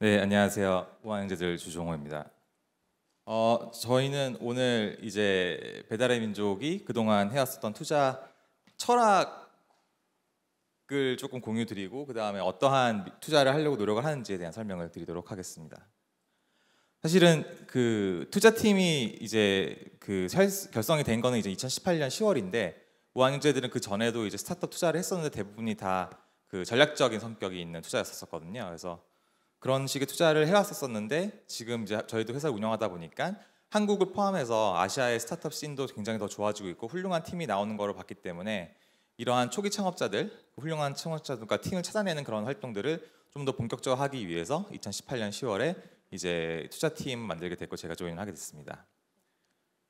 네, 안녕하세요. 우한형제들 주종호입니다. 어, 저희는 오늘 이제 배달의 민족이 그동안 해왔었던 투자 철학을 조금 공유드리고 그 다음에 어떠한 투자를 하려고 노력을 하는지에 대한 설명을 드리도록 하겠습니다. 사실은 그 투자팀이 이제 그 결성이 된 거는 이제 2018년 10월인데 우한형제들은 그 전에도 이제 스타트업 투자를 했었는데 대부분이 다 그 전략적인 성격이 있는 투자였었거든요. 그래서 그런 식의 투자를 해왔었었는데 지금 이제 저희도 회사 운영하다 보니까 한국을 포함해서 아시아의 스타트업 씬도 굉장히 더 좋아지고 있고 훌륭한 팀이 나오는 거로 봤기 때문에 이러한 초기 창업자들, 훌륭한 창업자들과 팀을 찾아내는 그런 활동들을 좀 더본격적으로하기 위해서 2018년 10월에 이제 투자팀 만들게 됐고 제가 조인하게 을 됐습니다.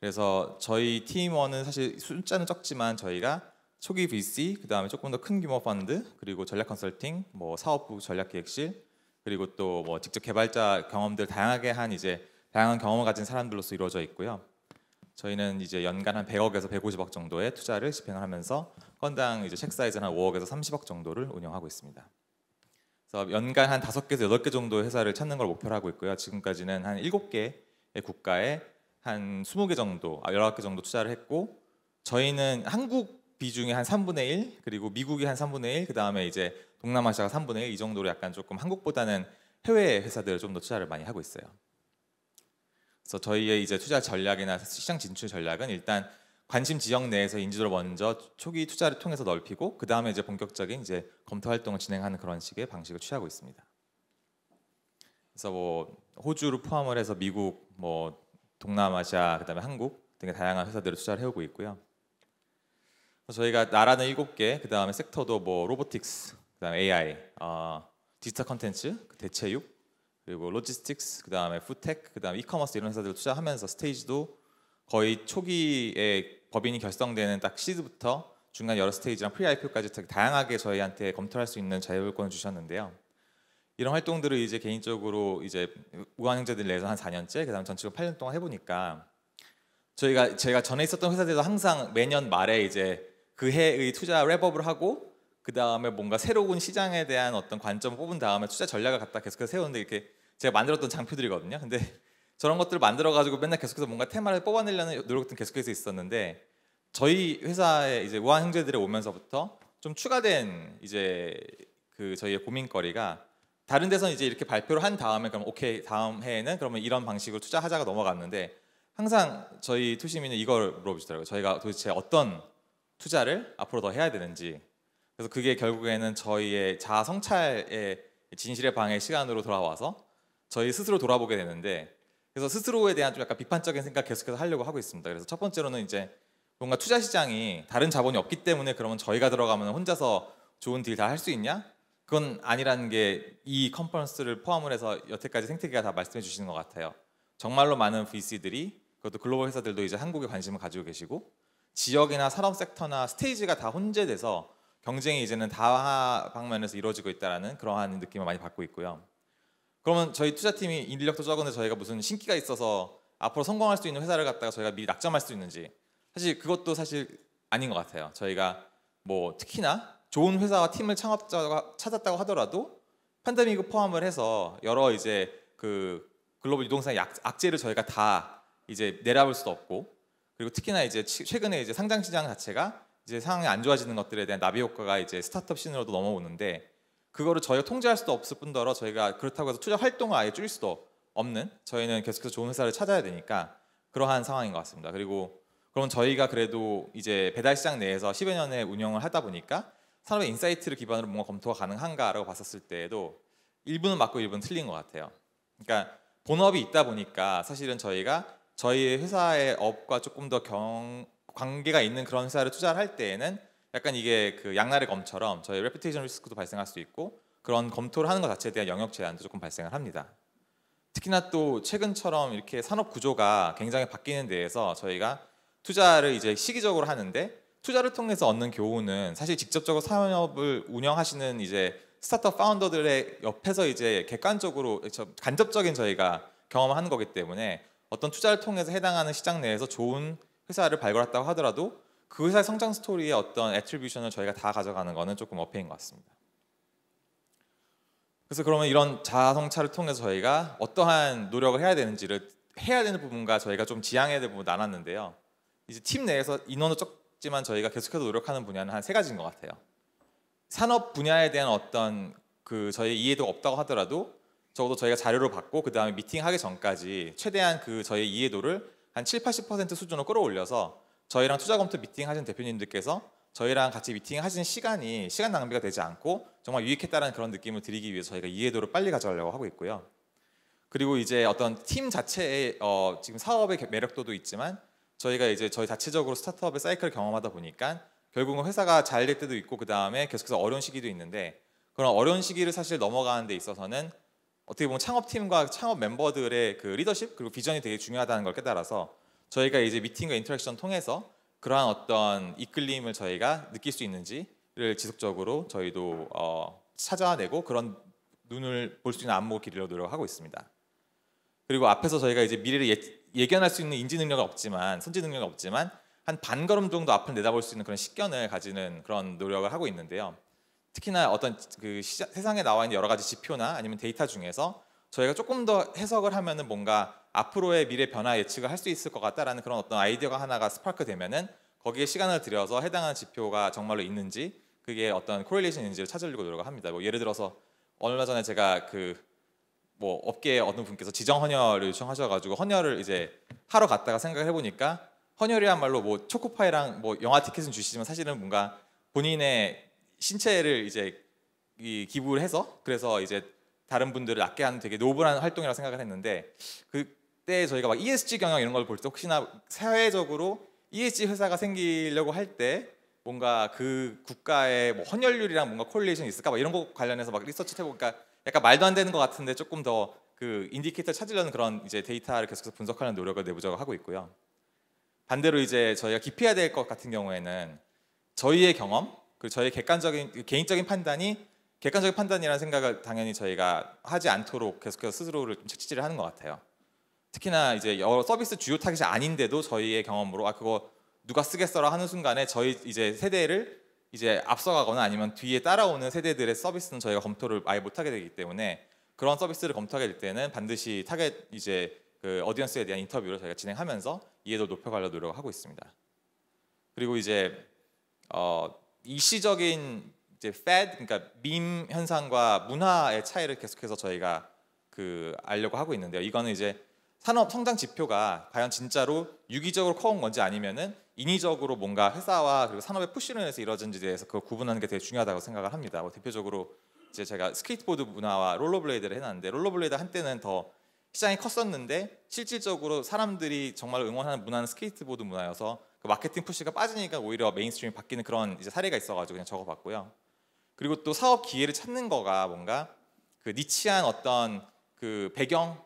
그래서 저희 팀원은 사실 숫자는 적지만 저희가 초기 VC, 그 다음에 조금 더 큰 규모 펀드, 그리고 전략 컨설팅, 뭐 사업부 전략 기획실, 그리고 또 뭐 직접 개발자 경험들 다양하게 한 이제 다양한 경험을 가진 사람들로서 이루어져 있고요. 저희는 이제 연간 한 100억에서 150억 정도의 투자를 집행을 하면서 건당 이제 책 사이즈는 한 5억에서 30억 정도를 운영하고 있습니다. 그래서 연간 한 5개에서 8개 정도 회사를 찾는 걸 목표로 하고 있고요. 지금까지는 한 7개의 국가에 한 20개 정도, 19개 아, 정도 투자를 했고 저희는 한국 비중이 한 3분의 1 그리고 미국이 한 3분의 1 그다음에 이제 동남아시아가 3분의 1 이 정도로 약간 조금 한국보다는 해외 회사들을 좀 더 투자를 많이 하고 있어요. 그래서 저희의 이제 투자 전략이나 시장 진출 전략은 일단 관심 지역 내에서 인지도를 먼저 초기 투자를 통해서 넓히고 그 다음에 이제 본격적인 이제 검토 활동을 진행하는 그런 식의 방식을 취하고 있습니다. 그래서 뭐 호주를 포함을 해서 미국, 뭐 동남아시아, 그다음에 한국 등의 다양한 회사들을 투자를 해오고 있고요. 저희가 나라는 일곱 개, 그 다음에 섹터도 뭐 로보틱스, 그 다음에 AI, 어, 디지털 컨텐츠, 그 대체육, 그리고 로지스틱스, 그 다음에 푸텍, 그 다음에 이커머스 이런 회사들 투자하면서 스테이지도 거의 초기에 법인이 결성되는 딱 시드부터 중간 여러 스테이지랑 프리 IPO까지 되게 다양하게 저희한테 검토할 수 있는 자율권을 주셨는데요. 이런 활동들을 이제 개인적으로 이제 우한형자들 내에서 한 4년째, 그다음 전치로 8년 동안 해보니까 저희가 제가 전에 있었던 회사들도 항상 매년 말에 이제 그 해의 투자 랩업을 하고 그 다음에 뭔가 새로운 시장에 대한 어떤 관점을 뽑은 다음에 투자 전략을 갖다 계속해서 세우는데 이렇게 제가 만들었던 장표들이거든요. 근데 저런 것들을 만들어가지고 맨날 계속해서 뭔가 테마를 뽑아내려는 노력들은 계속해서 있었는데 저희 회사에 이제 우한 형제들이 오면서부터 좀 추가된 이제 그 저희의 고민거리가 다른 데서 이제 이렇게 발표를 한 다음에 그럼 오케이 다음 해에는 그러면 이런 방식으로 투자하자가 넘어갔는데 항상 저희 투시민은 이걸 물어보시더라고요. 저희가 도대체 어떤 투자를 앞으로 더 해야 되는지 그래서 그게 결국에는 저희의 자아 성찰의 진실의 방해 시간으로 돌아와서 저희 스스로 돌아보게 되는데 그래서 스스로에 대한 좀 약간 비판적인 생각 계속해서 하려고 하고 있습니다. 그래서 첫 번째로는 이제 뭔가 투자 시장이 다른 자본이 없기 때문에 그러면 저희가 들어가면 혼자서 좋은 딜 다 할 수 있냐? 그건 아니라는 게 이 컨퍼런스를 포함을 해서 여태까지 생태계가 다 말씀해 주시는 것 같아요. 정말로 많은 VC들이 그것도 글로벌 회사들도 이제 한국에 관심을 가지고 계시고 지역이나 산업 섹터나 스테이지가 다 혼재돼서 경쟁이 이제는 다 방면에서 이루어지고 있다라는 그러한 느낌을 많이 받고 있고요. 그러면 저희 투자팀이 인력도 적은데 저희가 무슨 신기가 있어서 앞으로 성공할 수 있는 회사를 갖다가 저희가 미리 낙점할 수 있는지 사실 그것도 사실 아닌 것 같아요. 저희가 뭐 특히나 좋은 회사와 팀을 창업자가 찾았다고 하더라도 팬데믹을 포함을 해서 여러 이제 그 글로벌 유동성 약재를 저희가 다 이제 내려볼 수도 없고 그리고 특히나 이제 최근에 이제 상장 시장 자체가 이제 상황이 안 좋아지는 것들에 대한 나비 효과가 이제 스타트업 신으로도 넘어오는데 그거를 저희가 통제할 수도 없을 뿐더러 저희가 그렇다고 해서 투자 활동을 아예 줄일 수도 없는 저희는 계속해서 좋은 회사를 찾아야 되니까 그러한 상황인 것 같습니다. 그리고 그럼 저희가 그래도 이제 배달 시장 내에서 10여 년의 운영을 하다 보니까 산업의 인사이트를 기반으로 뭔가 검토가 가능한가라고 봤었을 때에도 일부는 맞고 일부는 틀린 것 같아요. 그러니까 본업이 있다 보니까 사실은 저희가 저희 회사의 업과 조금 더 경, 관계가 있는 그런 회사를 투자를 할 때에는 약간 이게 그 양날의 검처럼 저희 레피테이션 리스크도 발생할 수 있고 그런 검토를 하는 것 자체에 대한 영역 제한도 조금 발생을 합니다. 특히나 또 최근처럼 이렇게 산업 구조가 굉장히 바뀌는 데에서 저희가 투자를 이제 시기적으로 하는데 투자를 통해서 얻는 교훈은 사실 직접적으로 산업을 운영하시는 이제 스타트업 파운더들의 옆에서 이제 객관적으로 간접적인 저희가 경험하는 거기 때문에 어떤 투자를 통해서 해당하는 시장 내에서 좋은 회사를 발굴했다고 하더라도 그 회사의 성장 스토리의 어떤 애트리뷰션을 저희가 다 가져가는 것은 조금 어폐인 것 같습니다. 그래서 그러면 이런 자성차를 통해서 저희가 어떠한 노력을 해야 되는지를 해야 되는 부분과 저희가 좀 지향해야 될 부분 나눴는데요. 이제 팀 내에서 인원은 적지만 저희가 계속해서 노력하는 분야는 한 세 가지인 것 같아요. 산업 분야에 대한 어떤 그 저희 이해도 없다고 하더라도 적어도 저희가 자료를 받고 그 다음에 미팅하기 전까지 최대한 그 저희 이해도를 한 7, 80% 수준으로 끌어올려서 저희랑 투자 검토 미팅 하신 대표님들께서 저희랑 같이 미팅 하신 시간이 시간 낭비가 되지 않고 정말 유익했다는 그런 느낌을 드리기 위해서 저희가 이해도를 빨리 가져가려고 하고 있고요. 그리고 이제 어떤 팀 자체의 어, 지금 사업의 매력도도 있지만 저희가 이제 저희 자체적으로 스타트업의 사이클을 경험하다 보니까 결국은 회사가 잘 될 때도 있고 그 다음에 계속해서 어려운 시기도 있는데 그런 어려운 시기를 사실 넘어가는 데 있어서는 어떻게 보면 창업팀과 창업 멤버들의 그 리더십 그리고 비전이 되게 중요하다는 걸 깨달아서 저희가 이제 미팅과 인터랙션 통해서 그러한 어떤 이끌림을 저희가 느낄 수 있는지를 지속적으로 저희도 어, 찾아내고 그런 눈을 볼 수 있는 안목을 기르려 노력하고 있습니다. 그리고 앞에서 저희가 이제 미래를 예, 견할수 있는 인지 능력은 없지만 선지 능력은 없지만 한 반걸음 정도 앞을 내다볼 수 있는 그런 식견을 가지는 그런 노력을 하고 있는데요. 특히나 어떤 그 시장, 세상에 나와 있는 여러 가지 지표나 아니면 데이터 중에서 저희가 조금 더 해석을 하면은 뭔가 앞으로의 미래 변화 예측을 할 수 있을 것 같다라는 그런 어떤 아이디어가 하나가 스파크 되면은 거기에 시간을 들여서 해당하는 지표가 정말로 있는지 그게 어떤 코릴레이션인지를 찾으려고 노력을 합니다. 뭐 예를 들어서 얼마 전에 제가 그 뭐 업계 에어떤 분께서 지정 헌혈을 요청하셔가지고 헌혈을 이제 하러 갔다가 생각을 해보니까 헌혈이란 말로 뭐 초코파이랑 뭐 영화 티켓은 주시지만 사실은 뭔가 본인의 신체를 이제 이 기부를 해서 그래서 이제 다른 분들을 낫게 하는 되게 노블한 활동이라고 생각을 했는데 그때 저희가 막 ESG 경영 이런 걸 볼 때 혹시나 사회적으로 ESG 회사가 생기려고 할 때 뭔가 그 국가의 뭐 헌혈률이랑 뭔가 콜레이션이 있을까 막 이런 거 관련해서 막 리서치 해보니까 그러니까 약간 말도 안 되는 것 같은데 조금 더 그 인디케이터 찾으려는 그런 이제 데이터를 계속해서 분석하는 노력을 내부적으로 하고 있고요. 반대로 이제 저희가 기피해야 될 것 같은 경우에는 저희의 경험 그 저희 객관적인 그 개인적인 판단이 객관적인 판단이라는 생각을 당연히 저희가 하지 않도록 계속해서 스스로를 좀 책지를 하는 것 같아요. 특히나 이제 여러 서비스 주요 타겟이 아닌데도 저희의 경험으로 아 그거 누가 쓰겠어라 하는 순간에 저희 이제 세대를 이제 앞서가거나 아니면 뒤에 따라오는 세대들의 서비스는 저희가 검토를 아예 못하게 되기 때문에 그런 서비스를 검토하게 될 때는 반드시 타겟 이제 그 어디언스에 대한 인터뷰를 저희가 진행하면서 이해도 높여가려 노력하고 있습니다. 그리고 이제 어 일시적인 이제 Fed 그러니까 밈 현상과 문화의 차이를 계속해서 저희가 그 알려고 하고 있는데요. 이거는 이제 산업 성장 지표가 과연 진짜로 유기적으로 커온 건지 아니면은 인위적으로 뭔가 회사와 그리고 산업의 푸시로 인해서 이루어진지에 대해서 그걸 구분하는 게 되게 중요하다고 생각을 합니다. 뭐 대표적으로 이제 제가 스케이트보드 문화와 롤러블레이드를 해놨는데 롤러블레이드 한때는 더 시장이 컸었는데 실질적으로 사람들이 정말 응원하는 문화는 스케이트보드 문화여서 그 마케팅 푸시가 빠지니까 오히려 메인스트림이 바뀌는 그런 이제 사례가 있어가지고 그냥 적어봤고요. 그리고 또 사업 기회를 찾는 거가 뭔가 그 니치한 어떤 그 배경을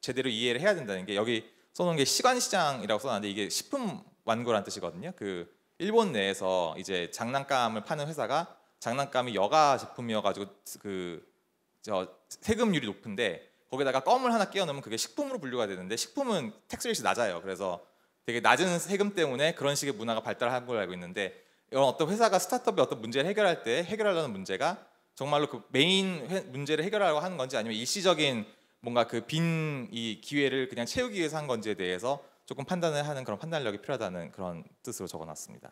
제대로 이해를 해야 된다는 게 여기 써놓은 게 시간 시장이라고 써놨는데 이게 식품 완구란 뜻이거든요. 그 일본 내에서 이제 장난감을 파는 회사가 장난감이 여가 제품이어가지고 그 저 세금률이 높은데 거기다가 껌을 하나 끼워 넣으면 그게 식품으로 분류가 되는데 식품은 택스레이 낮아요. 그래서 되게 낮은 세금 때문에 그런 식의 문화가 발달한 걸 알고 있는데 이런 어떤 회사가 스타트업이 어떤 문제를 해결할 때 해결하려는 문제가 정말로 그 메인 회, 문제를 해결하려고 하는 건지 아니면 일시적인 뭔가 그 빈 이 기회를 그냥 채우기 위해서 한 건지에 대해서 조금 판단을 하는 그런 판단력이 필요하다는 그런 뜻으로 적어놨습니다.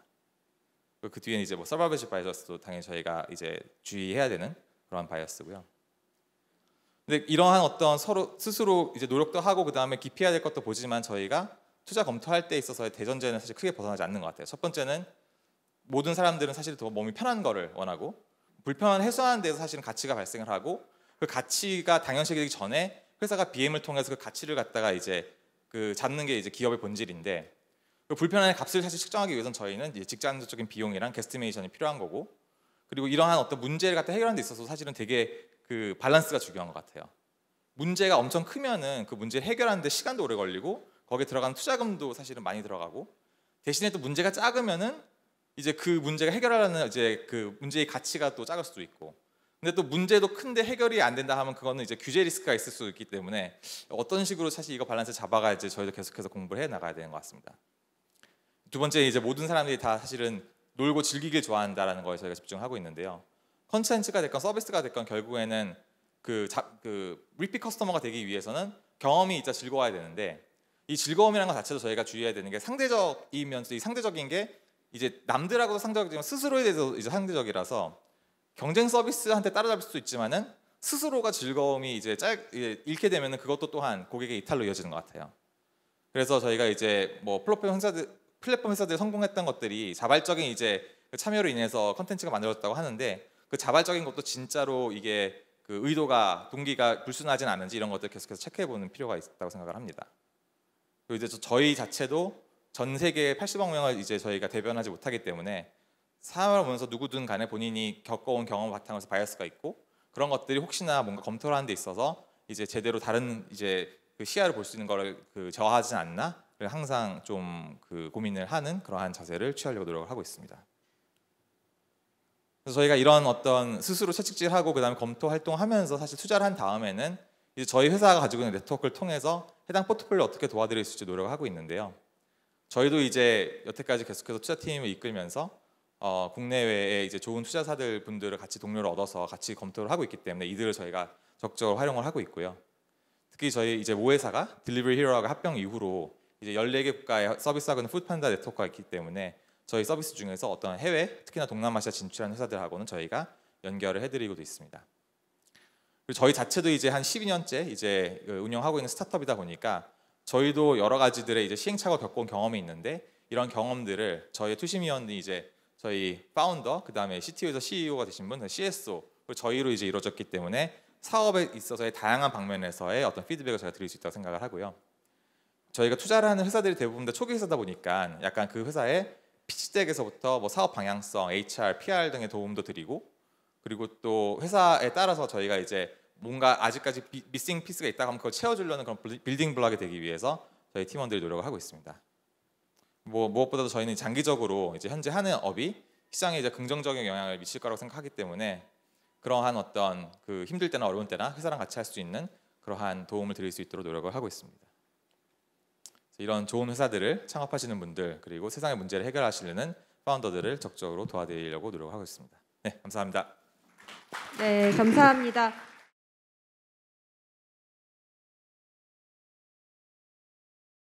그 뒤에는 이제 뭐 서바베시 바이어스도 당연히 저희가 이제 주의해야 되는 그런 바이어스고요. 근데 이러한 어떤 서로 스스로 이제 노력도 하고 그 다음에 기피해야 될 것도 보지만 저희가 투자 검토할 때 있어서의 대전제는 사실 크게 벗어나지 않는 것 같아요. 첫 번째는 모든 사람들은 사실 더 몸이 편한 거를 원하고 불편한 해소하는 데서 사실은 가치가 발생을 하고 그 가치가 당연시 되기 전에 회사가 BM을 통해서 그 가치를 갖다가 이제 그 잡는 게 이제 기업의 본질인데 그불편한의 값을 사실 측정하기 위해선 저희는 이제 직장적인 비용이랑 게스티메이션이 필요한 거고 그리고 이러한 어떤 문제를 갖다 해결하는 데 있어서 사실은 되게 그 밸런스가 중요한 것 같아요. 문제가 엄청 크면은 그 문제 해결하는데 시간도 오래 걸리고 거기에 들어가는 투자금도 사실은 많이 들어가고 대신에 또 문제가 작으면은 이제 그 문제가 해결하려는 이제 그 문제의 가치가 또 작을 수도 있고 근데 또 문제도 큰데 해결이 안 된다 하면 그거는 이제 규제 리스크가 있을 수 있기 때문에 어떤 식으로 사실 이거 밸런스 잡아가 야지 저희도 계속해서 공부를 해 나가야 되는 것 같습니다. 두 번째 이제 모든 사람들이 다 사실은 놀고 즐기길 좋아한다라는 거에 저희가 집중하고 있는데요. 컨텐츠가 됐건 서비스가 됐건 결국에는 그, 자, 그 리피 커스터머가 되기 위해서는 경험이 진짜 즐거워야 되는데 이 즐거움이라는 것 자체도 저희가 주의해야 되는 게 상대적이면서 이 상대적인 게 이제 남들하고도 상대적이지만 스스로에 대해서 이제 상대적이라서 경쟁 서비스한테 따라잡을 수도 있지만은 스스로가 즐거움이 이제 짧 잃게 되면은 그것도 또한 고객의 이탈로 이어지는 것 같아요. 그래서 저희가 이제 뭐 플랫폼 회사들 플랫폼 회사들 성공했던 것들이 자발적인 이제 그 참여로 인해서 컨텐츠가 만들어졌다고 하는데 그 자발적인 것도 진짜로 이게 그 의도가 동기가 불순하진 않은지 이런 것들 계속해서 체크해 보는 필요가 있다고 생각을 합니다. 그리고 이제 저희 자체도 전 세계 80억 명을 이제 저희가 대변하지 못하기 때문에 사람을 보면서 누구든 간에 본인이 겪어온 경험 을 바탕으로서 바이어스가 있고 그런 것들이 혹시나 뭔가 검토를 하는 데 있어서 이제 제대로 다른 이제 그 시야를 볼 수 있는 거를 그 저하지 않나를 항상 좀 그 고민을 하는 그러한 자세를 취하려고 노력을 하고 있습니다. 그래서 저희가 이런 어떤 스스로 채찍질하고 그다음에 검토 활동하면서 사실 투자를 한 다음에는 이제 저희 회사가 가지고 있는 네트워크를 통해서 해당 포트폴리오 어떻게 도와드릴 수 있을지 노력을 하고 있는데요. 저희도 이제 여태까지 계속해서 투자팀을 이끌면서 어, 국내외에 이제 좋은 투자사들 분들을 같이 동료를 얻어서 같이 검토를 하고 있기 때문에 이들을 저희가 적극적으로 활용을 하고 있고요. 특히 저희 이제 모회사가 딜리버리 히어로하 합병 이후로 이제 14개 국가의 서비스하고 있는 푸드판다 네트워크가 있기 때문에 저희 서비스 중에서 어떤 해외, 특히나 동남아시아 진출한 회사들하고는 저희가 연결을 해드리고도 있습니다. 그리고 저희 자체도 이제 한 12년째 이제 그 운영하고 있는 스타트업이다 보니까 저희도 여러 가지들의 이제 시행착오 겪어온 경험이 있는데 이런 경험들을 저희 투심위원이 이제 저희 파운더 그다음에 CTO에서 CEO가 되신 분, CSO 그리고 저희로 이제 이루어졌기 때문에 사업에 있어서의 다양한 방면에서의 어떤 피드백을 제가 드릴 수 있다고 생각을 하고요. 저희가 투자를 하는 회사들이 대부분 다 초기 회사다 보니까 약간 그 회사의 피치덱에서부터 뭐 사업 방향성, HR, PR 등의 도움도 드리고 그리고 또 회사에 따라서 저희가 이제 뭔가 아직까지 비, 미싱 피스가 있다 하면 그걸 채워주려는 그런 빌딩 블록이 되기 위해서 저희 팀원들이 노력을 하고 있습니다. 뭐 무엇보다도 저희는 장기적으로 이제 현재 하는 업이 시장에 이제 긍정적인 영향을 미칠 거라고 생각하기 때문에 그러한 어떤 그 힘들 때나 어려운 때나 회사랑 같이 할 수 있는 그러한 도움을 드릴 수 있도록 노력을 하고 있습니다. 이런 좋은 회사들을 창업하시는 분들 그리고 세상의 문제를 해결하시려는 파운더들을 적극적으로 도와드리려고 노력하고 있습니다. 네, 감사합니다. 네, 감사합니다.